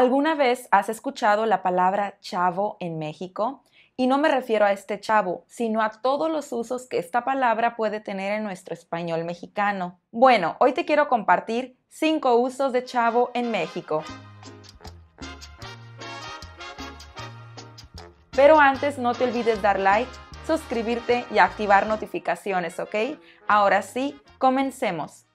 ¿Alguna vez has escuchado la palabra chavo en México? Y no me refiero a este chavo, sino a todos los usos que esta palabra puede tener en nuestro español mexicano. Bueno, hoy te quiero compartir 5 usos de chavo en México. Pero antes no te olvides dar like, suscribirte y activar notificaciones, ¿ok? Ahora sí, comencemos.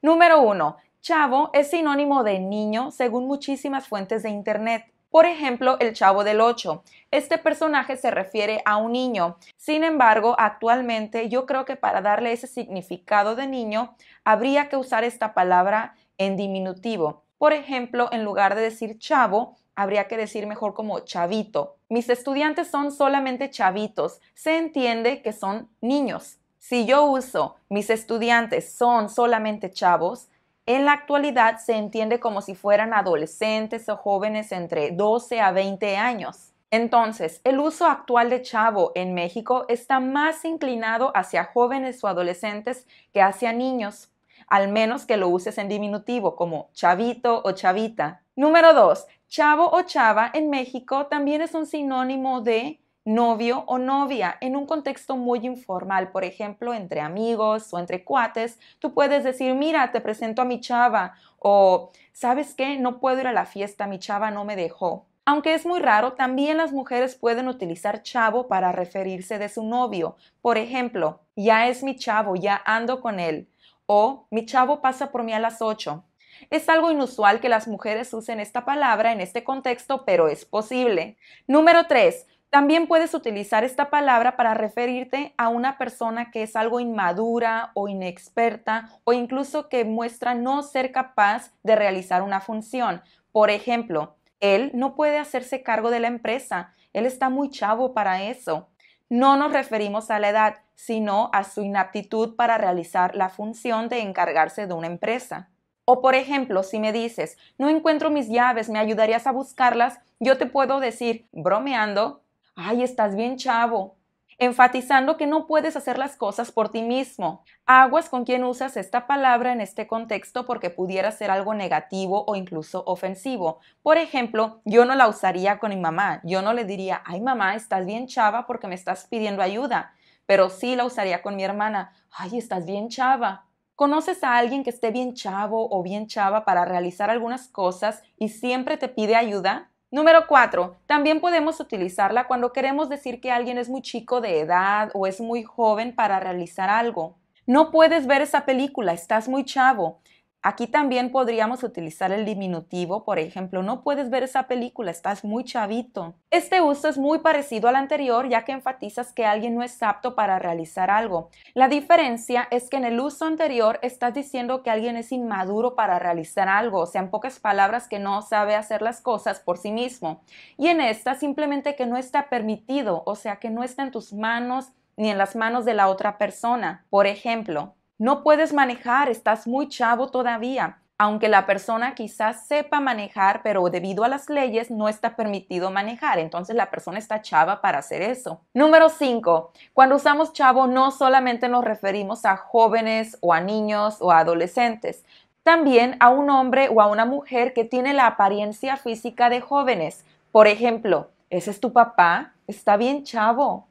Número 1. Chavo es sinónimo de niño según muchísimas fuentes de Internet. Por ejemplo, el Chavo del Ocho. Este personaje se refiere a un niño. Sin embargo, actualmente yo creo que para darle ese significado de niño, habría que usar esta palabra en diminutivo. Por ejemplo, en lugar de decir chavo, habría que decir mejor como chavito. Mis estudiantes son solamente chavitos. Se entiende que son niños. Si yo uso mis estudiantes son solamente chavos, en la actualidad se entiende como si fueran adolescentes o jóvenes entre 12 a 20 años. Entonces, el uso actual de chavo en México está más inclinado hacia jóvenes o adolescentes que hacia niños, al menos que lo uses en diminutivo como chavito o chavita. Número 2. Chavo o chava en México también es un sinónimo de novio o novia en un contexto muy informal, por ejemplo, entre amigos o entre cuates, tú puedes decir, mira, te presento a mi chava o, ¿sabes qué? No puedo ir a la fiesta, mi chava no me dejó. Aunque es muy raro, también las mujeres pueden utilizar chavo para referirse de su novio. Por ejemplo, ya es mi chavo, ya ando con él. O mi chavo pasa por mí a las 8. Es algo inusual que las mujeres usen esta palabra en este contexto, pero es posible. Número 3. También puedes utilizar esta palabra para referirte a una persona que es algo inmadura o inexperta o incluso que muestra no ser capaz de realizar una función. Por ejemplo, él no puede hacerse cargo de la empresa, él está muy chavo para eso. No nos referimos a la edad, sino a su inaptitud para realizar la función de encargarse de una empresa. O por ejemplo, si me dices, no encuentro mis llaves, ¿me ayudarías a buscarlas? Yo te puedo decir, bromeando, ay, estás bien chavo, enfatizando que no puedes hacer las cosas por ti mismo. Aguas con quien usas esta palabra en este contexto porque pudiera ser algo negativo o incluso ofensivo. Por ejemplo, yo no la usaría con mi mamá. Yo no le diría, ay mamá, estás bien chava porque me estás pidiendo ayuda. Pero sí la usaría con mi hermana, ay, estás bien chava. ¿Conoces a alguien que esté bien chavo o bien chava para realizar algunas cosas y siempre te pide ayuda? Número 4. también podemos utilizarla cuando queremos decir que alguien es muy chico de edad o es muy joven para realizar algo. No puedes ver esa película, estás muy chavo. Aquí también podríamos utilizar el diminutivo, por ejemplo, no puedes ver esa película, estás muy chavito. Este uso es muy parecido al anterior ya que enfatizas que alguien no es apto para realizar algo. La diferencia es que en el uso anterior estás diciendo que alguien es inmaduro para realizar algo, o sea, en pocas palabras que no sabe hacer las cosas por sí mismo. Y en esta simplemente que no está permitido, o sea, que no está en tus manos ni en las manos de la otra persona. Por ejemplo, no puedes manejar, estás muy chavo todavía. Aunque la persona quizás sepa manejar, pero debido a las leyes no está permitido manejar. Entonces la persona está chava para hacer eso. Número 5. Cuando usamos chavo no solamente nos referimos a jóvenes o a niños o a adolescentes también a un hombre o a una mujer que tiene la apariencia física de jóvenes. Por ejemplo, ese es tu papá, está bien chavo.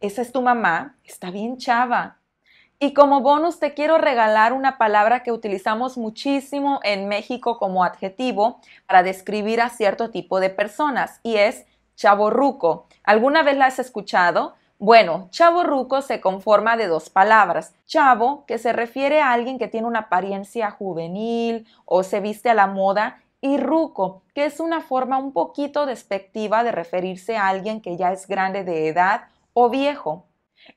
Esa es tu mamá, está bien chava. Y como bonus te quiero regalar una palabra que utilizamos muchísimo en México como adjetivo para describir a cierto tipo de personas y es chaborruco. ¿Alguna vez la has escuchado? Bueno, chaborruco se conforma de dos palabras. Chavo, que se refiere a alguien que tiene una apariencia juvenil o se viste a la moda, y ruco, que es una forma un poquito despectiva de referirse a alguien que ya es grande de edad o viejo.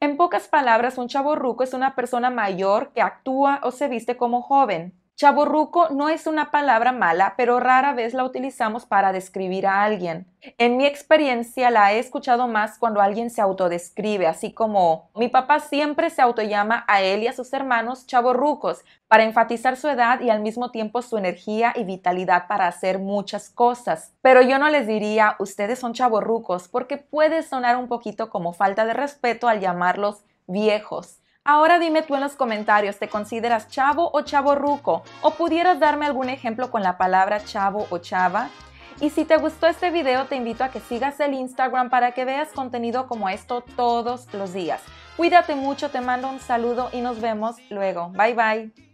En pocas palabras, un ruco es una persona mayor que actúa o se viste como joven. Chaborruco no es una palabra mala, pero rara vez la utilizamos para describir a alguien. En mi experiencia la he escuchado más cuando alguien se autodescribe, así como mi papá siempre se autollama a él y a sus hermanos chaborrucos para enfatizar su edad y al mismo tiempo su energía y vitalidad para hacer muchas cosas. Pero yo no les diría ustedes son chaborrucos porque puede sonar un poquito como falta de respeto al llamarlos viejos. Ahora dime tú en los comentarios, ¿te consideras chavo o chavo ruco? ¿O pudieras darme algún ejemplo con la palabra chavo o chava? Y si te gustó este video, te invito a que sigas el Instagram para que veas contenido como esto todos los días. Cuídate mucho, te mando un saludo y nos vemos luego. Bye bye.